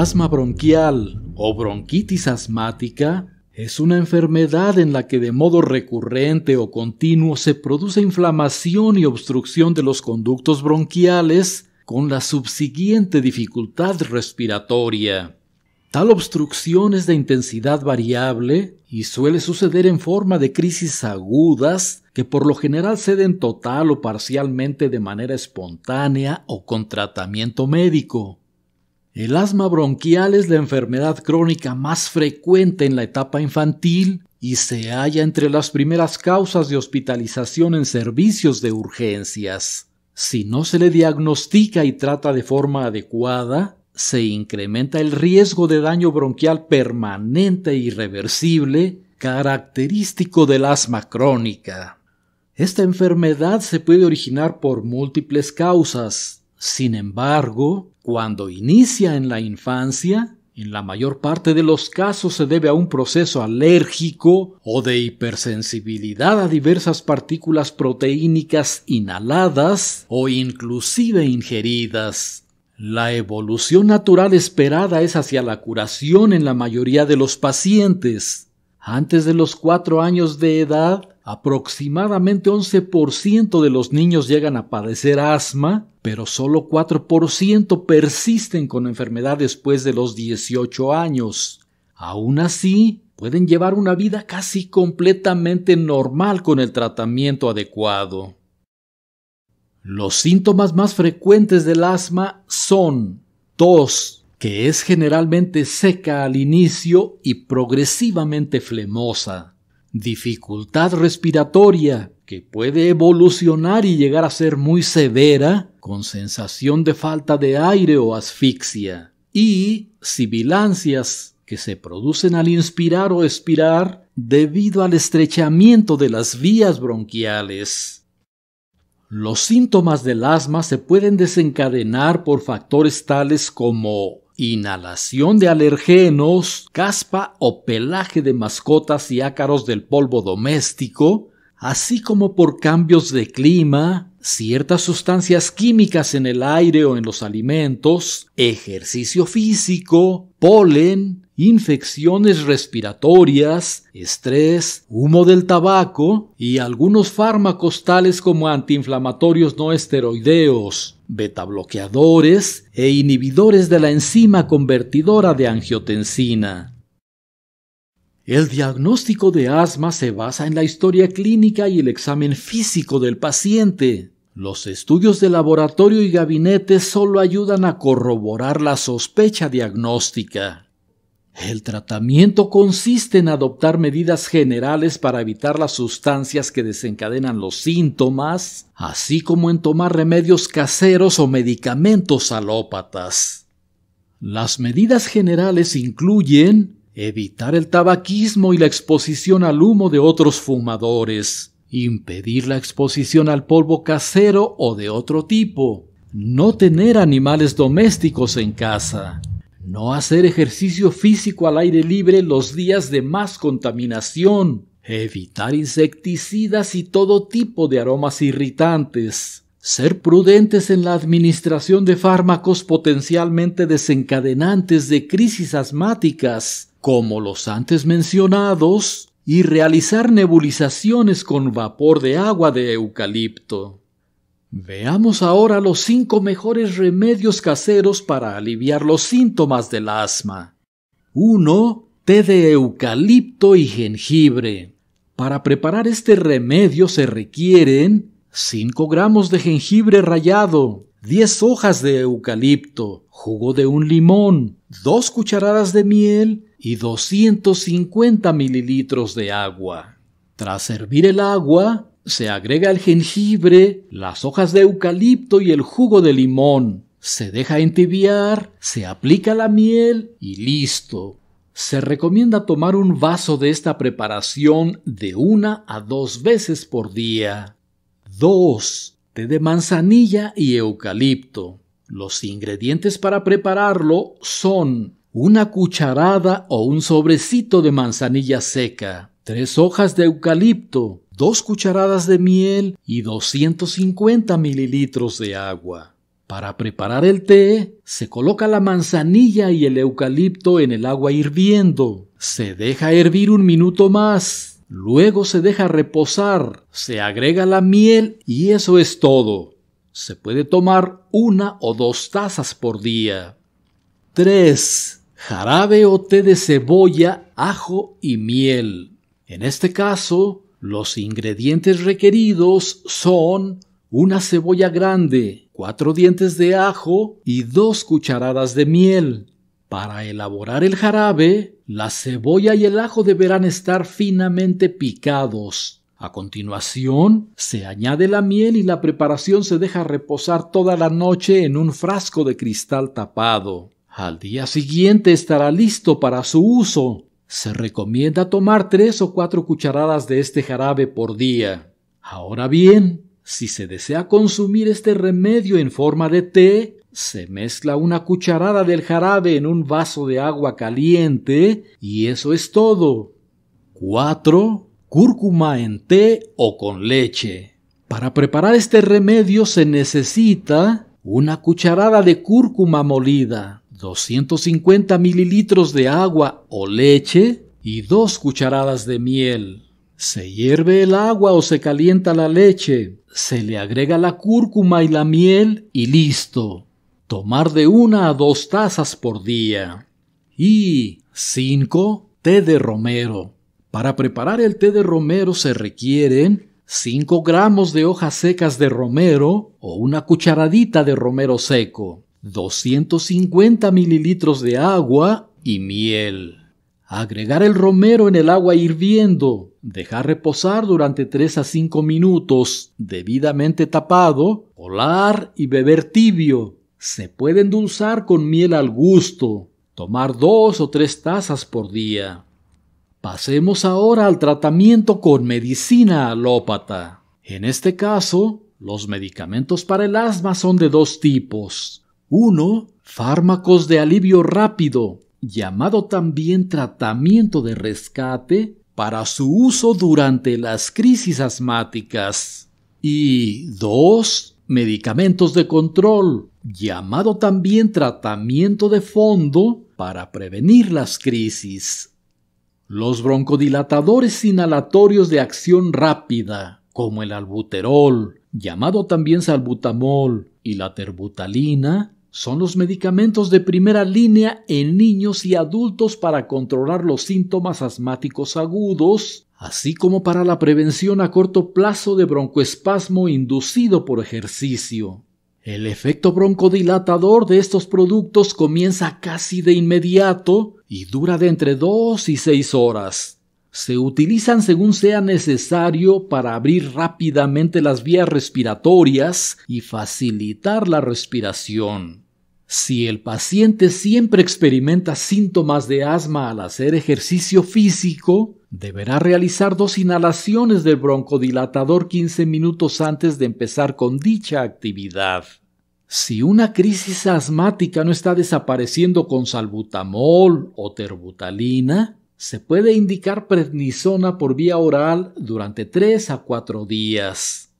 asma bronquial o bronquitis asmática es una enfermedad en la que de modo recurrente o continuo se produce inflamación y obstrucción de los conductos bronquiales con la subsiguiente dificultad respiratoria. Tal obstrucción es de intensidad variable y suele suceder en forma de crisis agudas que por lo general ceden total o parcialmente de manera espontánea o con tratamiento médico. El asma bronquial es la enfermedad crónica más frecuente en la etapa infantil y se halla entre las primeras causas de hospitalización en servicios de urgencias. Si no se le diagnostica y trata de forma adecuada, se incrementa el riesgo de daño bronquial permanente e irreversible, característico del asma crónica. Esta enfermedad se puede originar por múltiples causas, sin embargo, cuando inicia en la infancia, en la mayor parte de los casos se debe a un proceso alérgico o de hipersensibilidad a diversas partículas proteínicas inhaladas o inclusive ingeridas. La evolución natural esperada es hacia la curación en la mayoría de los pacientes. Antes de los cuatro años de edad, Aproximadamente 11% de los niños llegan a padecer asma, pero solo 4% persisten con enfermedad después de los 18 años. Aún así, pueden llevar una vida casi completamente normal con el tratamiento adecuado. Los síntomas más frecuentes del asma son tos, que es generalmente seca al inicio y progresivamente flemosa dificultad respiratoria que puede evolucionar y llegar a ser muy severa, con sensación de falta de aire o asfixia, y sibilancias que se producen al inspirar o expirar debido al estrechamiento de las vías bronquiales. Los síntomas del asma se pueden desencadenar por factores tales como inhalación de alergenos, caspa o pelaje de mascotas y ácaros del polvo doméstico, así como por cambios de clima, ciertas sustancias químicas en el aire o en los alimentos, ejercicio físico, polen, infecciones respiratorias, estrés, humo del tabaco y algunos fármacos tales como antiinflamatorios no esteroideos, betabloqueadores e inhibidores de la enzima convertidora de angiotensina. El diagnóstico de asma se basa en la historia clínica y el examen físico del paciente. Los estudios de laboratorio y gabinete solo ayudan a corroborar la sospecha diagnóstica. El tratamiento consiste en adoptar medidas generales para evitar las sustancias que desencadenan los síntomas, así como en tomar remedios caseros o medicamentos alópatas. Las medidas generales incluyen evitar el tabaquismo y la exposición al humo de otros fumadores, impedir la exposición al polvo casero o de otro tipo, no tener animales domésticos en casa, no hacer ejercicio físico al aire libre los días de más contaminación. Evitar insecticidas y todo tipo de aromas irritantes. Ser prudentes en la administración de fármacos potencialmente desencadenantes de crisis asmáticas, como los antes mencionados, y realizar nebulizaciones con vapor de agua de eucalipto. Veamos ahora los cinco mejores remedios caseros para aliviar los síntomas del asma. 1. Té de eucalipto y jengibre. Para preparar este remedio se requieren 5 gramos de jengibre rallado, 10 hojas de eucalipto, jugo de un limón, 2 cucharadas de miel y 250 mililitros de agua. Tras hervir el agua, se agrega el jengibre, las hojas de eucalipto y el jugo de limón. Se deja entibiar, se aplica la miel y listo. Se recomienda tomar un vaso de esta preparación de una a dos veces por día. 2. Té de manzanilla y eucalipto. Los ingredientes para prepararlo son una cucharada o un sobrecito de manzanilla seca, tres hojas de eucalipto, 2 cucharadas de miel y 250 mililitros de agua. Para preparar el té, se coloca la manzanilla y el eucalipto en el agua hirviendo. Se deja hervir un minuto más. Luego se deja reposar. Se agrega la miel y eso es todo. Se puede tomar una o dos tazas por día. 3. Jarabe o té de cebolla, ajo y miel. En este caso, los ingredientes requeridos son una cebolla grande, cuatro dientes de ajo y dos cucharadas de miel. Para elaborar el jarabe, la cebolla y el ajo deberán estar finamente picados. A continuación, se añade la miel y la preparación se deja reposar toda la noche en un frasco de cristal tapado. Al día siguiente estará listo para su uso se recomienda tomar tres o cuatro cucharadas de este jarabe por día. Ahora bien, si se desea consumir este remedio en forma de té, se mezcla una cucharada del jarabe en un vaso de agua caliente y eso es todo. 4. Cúrcuma en té o con leche. Para preparar este remedio se necesita una cucharada de cúrcuma molida, 250 mililitros de agua o leche y 2 cucharadas de miel. Se hierve el agua o se calienta la leche, se le agrega la cúrcuma y la miel y listo. Tomar de una a dos tazas por día. Y 5. Té de romero. Para preparar el té de romero se requieren 5 gramos de hojas secas de romero o una cucharadita de romero seco, 250 mililitros de agua y miel. Agregar el romero en el agua hirviendo. Dejar reposar durante 3 a 5 minutos, debidamente tapado. Colar y beber tibio. Se puede endulzar con miel al gusto. Tomar dos o tres tazas por día. Pasemos ahora al tratamiento con medicina alópata. En este caso, los medicamentos para el asma son de dos tipos 1. Fármacos de alivio rápido, llamado también tratamiento de rescate, para su uso durante las crisis asmáticas. Y 2. Medicamentos de control, llamado también tratamiento de fondo para prevenir las crisis. Los broncodilatadores inhalatorios de acción rápida, como el albuterol, llamado también salbutamol, y la terbutalina son los medicamentos de primera línea en niños y adultos para controlar los síntomas asmáticos agudos, así como para la prevención a corto plazo de broncoespasmo inducido por ejercicio. El efecto broncodilatador de estos productos comienza casi de inmediato y dura de entre 2 y 6 horas se utilizan según sea necesario para abrir rápidamente las vías respiratorias y facilitar la respiración. Si el paciente siempre experimenta síntomas de asma al hacer ejercicio físico, deberá realizar dos inhalaciones del broncodilatador 15 minutos antes de empezar con dicha actividad. Si una crisis asmática no está desapareciendo con salbutamol o terbutalina, se puede indicar prednisona por vía oral durante 3 a 4 días.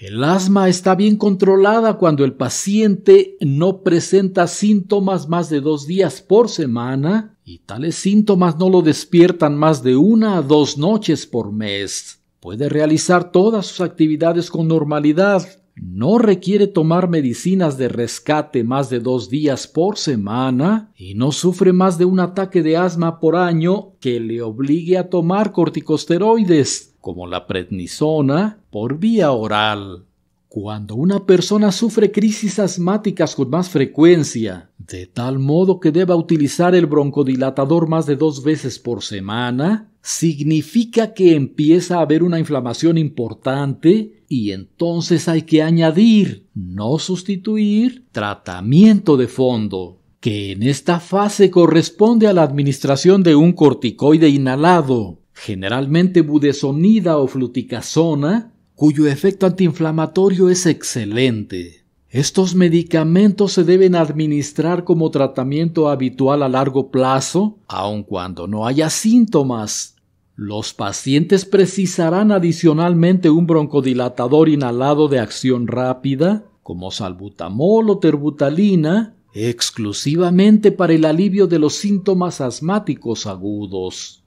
El asma está bien controlada cuando el paciente no presenta síntomas más de dos días por semana y tales síntomas no lo despiertan más de una a dos noches por mes. Puede realizar todas sus actividades con normalidad, no requiere tomar medicinas de rescate más de dos días por semana y no sufre más de un ataque de asma por año que le obligue a tomar corticosteroides, como la prednisona, por vía oral. Cuando una persona sufre crisis asmáticas con más frecuencia, de tal modo que deba utilizar el broncodilatador más de dos veces por semana, significa que empieza a haber una inflamación importante y entonces hay que añadir, no sustituir, tratamiento de fondo, que en esta fase corresponde a la administración de un corticoide inhalado, generalmente budesonida o fluticasona, cuyo efecto antiinflamatorio es excelente. Estos medicamentos se deben administrar como tratamiento habitual a largo plazo, aun cuando no haya síntomas. Los pacientes precisarán adicionalmente un broncodilatador inhalado de acción rápida, como salbutamol o terbutalina, exclusivamente para el alivio de los síntomas asmáticos agudos.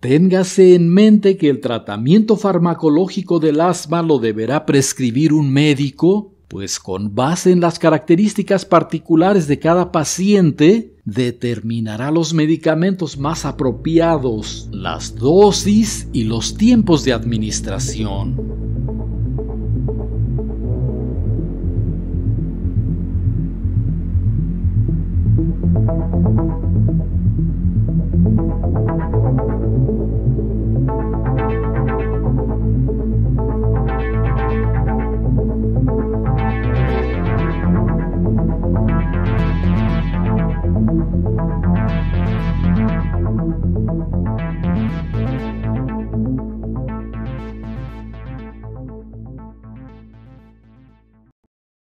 Téngase en mente que el tratamiento farmacológico del asma lo deberá prescribir un médico pues con base en las características particulares de cada paciente, determinará los medicamentos más apropiados, las dosis y los tiempos de administración.